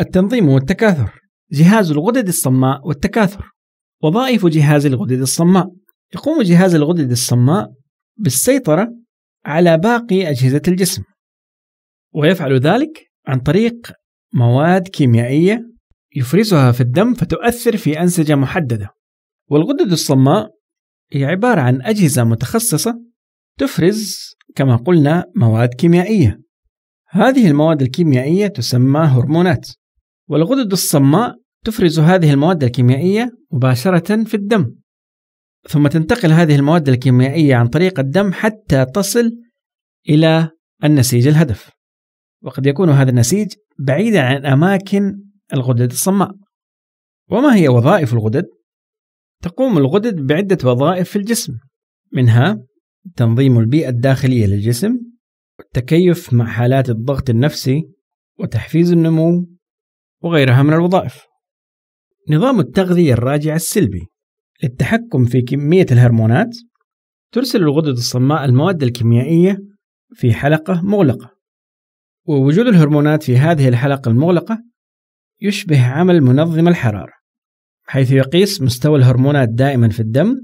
التنظيم والتكاثر جهاز الغدد الصماء والتكاثر وظائف جهاز الغدد الصماء يقوم جهاز الغدد الصماء بالسيطرة على باقي أجهزة الجسم ويفعل ذلك عن طريق مواد كيميائية يفرزها في الدم فتؤثر في أنسجة محددة والغدد الصماء هي عبارة عن أجهزة متخصصة تفرز كما قلنا مواد كيميائية هذه المواد الكيميائية تسمى هرمونات والغدد الصماء تفرز هذه المواد الكيميائية مباشرة في الدم ثم تنتقل هذه المواد الكيميائية عن طريق الدم حتى تصل إلى النسيج الهدف وقد يكون هذا النسيج بعيدا عن أماكن الغدد الصماء وما هي وظائف الغدد؟ تقوم الغدد بعدة وظائف في الجسم منها تنظيم البيئة الداخلية للجسم والتكيف مع حالات الضغط النفسي وتحفيز النمو وغيرها من الوظائف نظام التغذية الراجع السلبي للتحكم في كمية الهرمونات ترسل الغدد الصماء المواد الكيميائية في حلقة مغلقة ووجود الهرمونات في هذه الحلقة المغلقة يشبه عمل منظم الحرارة حيث يقيس مستوى الهرمونات دائما في الدم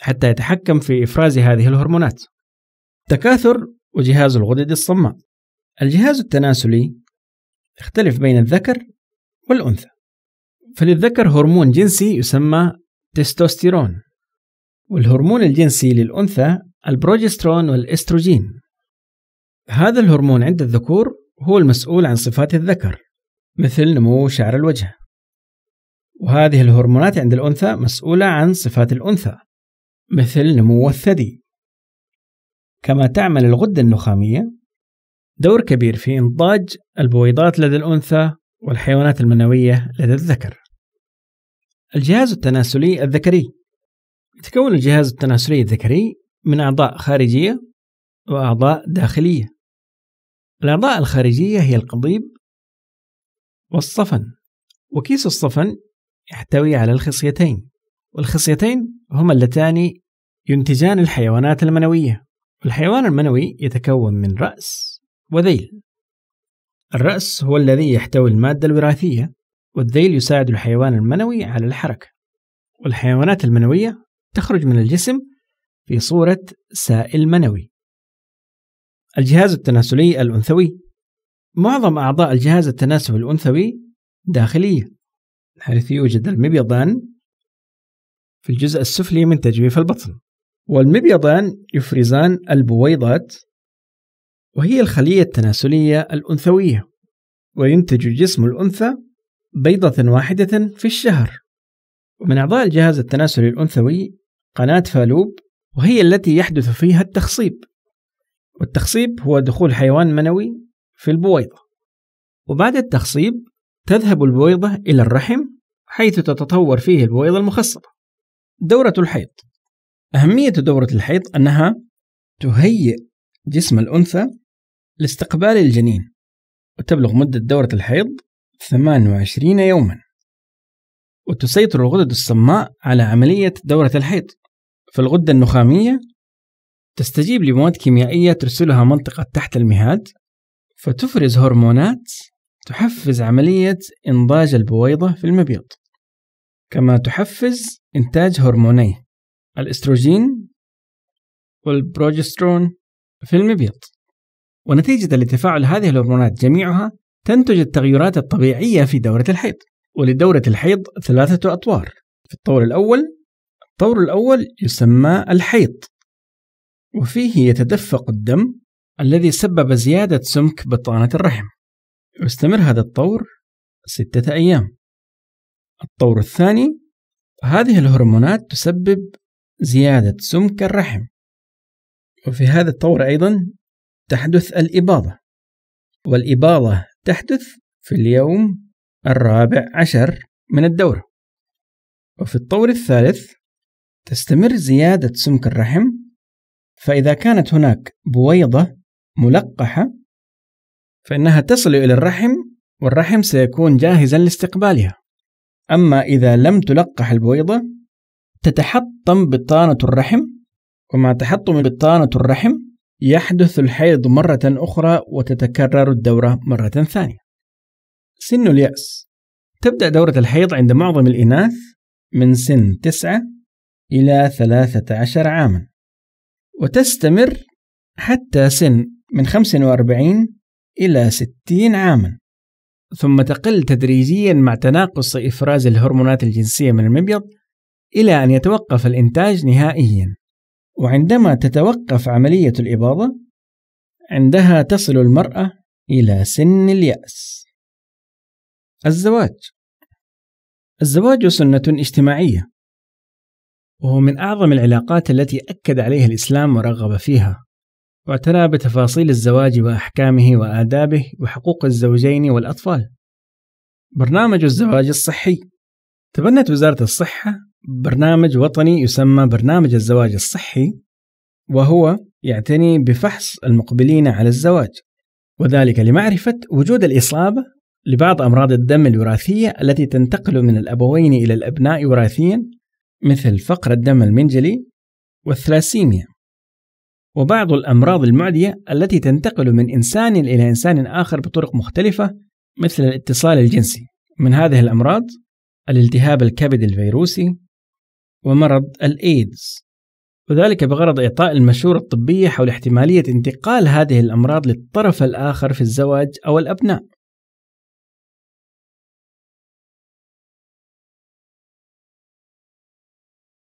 حتى يتحكم في إفراز هذه الهرمونات تكاثر وجهاز الغدد الصماء الجهاز التناسلي يختلف بين الذكر والأنثى فللذكر هرمون جنسي يسمى تستوستيرون والهرمون الجنسي للأنثى البروجسترون والإستروجين هذا الهرمون عند الذكور هو المسؤول عن صفات الذكر مثل نمو شعر الوجه وهذه الهرمونات عند الأنثى مسؤولة عن صفات الأنثى مثل نمو الثدي كما تعمل الغدة النخامية دور كبير في إنضاج البويضات لدى الأنثى والحيوانات المنوية لدى الذكر. الجهاز التناسلي الذكري يتكون الجهاز التناسلي الذكري من أعضاء خارجية وأعضاء داخلية. الأعضاء الخارجية هي القضيب والصفن، وكيس الصفن يحتوي على الخصيتين، والخصيتين هما اللتان ينتجان الحيوانات المنوية. الحيوان المنوي يتكون من رأس وذيل الرأس هو الذي يحتوي المادة الوراثية والذيل يساعد الحيوان المنوي على الحركة والحيوانات المنوية تخرج من الجسم في صورة سائل منوي الجهاز التناسلي الأنثوي معظم أعضاء الجهاز التناسلي الأنثوي داخلية حيث يوجد المبيضان في الجزء السفلي من تجويف البطن والمبيضان يفرزان البويضات وهي الخلية التناسلية الأنثوية وينتج جسم الأنثى بيضة واحدة في الشهر ومن أعضاء الجهاز التناسلي الأنثوي قناة فالوب وهي التي يحدث فيها التخصيب والتخصيب هو دخول حيوان منوي في البويضة وبعد التخصيب تذهب البويضة إلى الرحم حيث تتطور فيه البويضة المخصبة دورة الحيض أهمية دورة الحيض أنها تهيئ جسم الأنثى لاستقبال الجنين وتبلغ مدة دورة الحيض 28 يوما وتسيطر الغدد الصماء على عملية دورة الحيض فالغدة النخامية تستجيب لمواد كيميائية ترسلها منطقة تحت المهاد فتفرز هرمونات تحفز عملية إنضاج البويضة في المبيض كما تحفز إنتاج هرموني الإستروجين والبروجسترون في المبيض ونتيجة لتفاعل هذه الهرمونات جميعها تنتج التغيرات الطبيعية في دورة الحيض ولدورة الحيض ثلاثة أطوار في الطور الأول الطور الأول يسمى الحيض وفيه يتدفق الدم الذي سبب زيادة سمك بطانة الرحم يستمر هذا الطور ستة أيام الطور الثاني هذه الهرمونات تسبب زيادة سمك الرحم وفي هذا الطور أيضا تحدث الإباضة والإباضة تحدث في اليوم الرابع عشر من الدورة وفي الطور الثالث تستمر زيادة سمك الرحم فإذا كانت هناك بويضة ملقحة فإنها تصل إلى الرحم والرحم سيكون جاهزا لاستقبالها أما إذا لم تلقح البويضة تتحطم بطانة الرحم ومع تحطم بطانة الرحم يحدث الحيض مرة أخرى وتتكرر الدورة مرة ثانية. سن اليأس تبدأ دورة الحيض عند معظم الإناث من سن 9 إلى 13 عاما وتستمر حتى سن من 45 إلى 60 عاما ثم تقل تدريجيا مع تناقص إفراز الهرمونات الجنسية من المبيض إلى أن يتوقف الإنتاج نهائيا وعندما تتوقف عملية الإباضة عندها تصل المرأة إلى سن اليأس. الزواج الزواج سنة اجتماعية وهو من أعظم العلاقات التي أكد عليها الإسلام ورغب فيها واعتنى بتفاصيل الزواج وأحكامه وآدابه وحقوق الزوجين والأطفال برنامج الزواج الصحي تبنت وزارة الصحة برنامج وطني يسمى برنامج الزواج الصحي وهو يعتني بفحص المقبلين على الزواج وذلك لمعرفة وجود الإصابة لبعض أمراض الدم الوراثية التي تنتقل من الأبوين إلى الأبناء وراثيا مثل فقر الدم المنجلي والثلاسيميا وبعض الأمراض المعدية التي تنتقل من إنسان إلى إنسان آخر بطرق مختلفة مثل الاتصال الجنسي من هذه الأمراض الالتهاب الكبد الفيروسي ومرض الإيدز وذلك بغرض إعطاء المشورة الطبية حول احتمالية انتقال هذه الأمراض للطرف الآخر في الزواج أو الأبناء